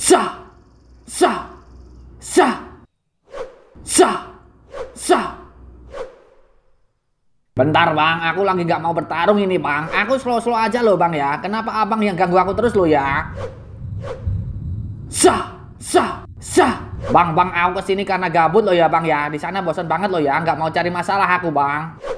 sa sa sa sa sa Bentar bang, aku lagi nggak mau bertarung ini bang. Aku slow-slow aja loh bang ya. Kenapa abang yang ganggu aku terus lo ya? sa sa sa Bang, bang, aku kesini karena gabut lo ya bang ya. Di sana bosan banget lo ya. Nggak mau cari masalah aku bang.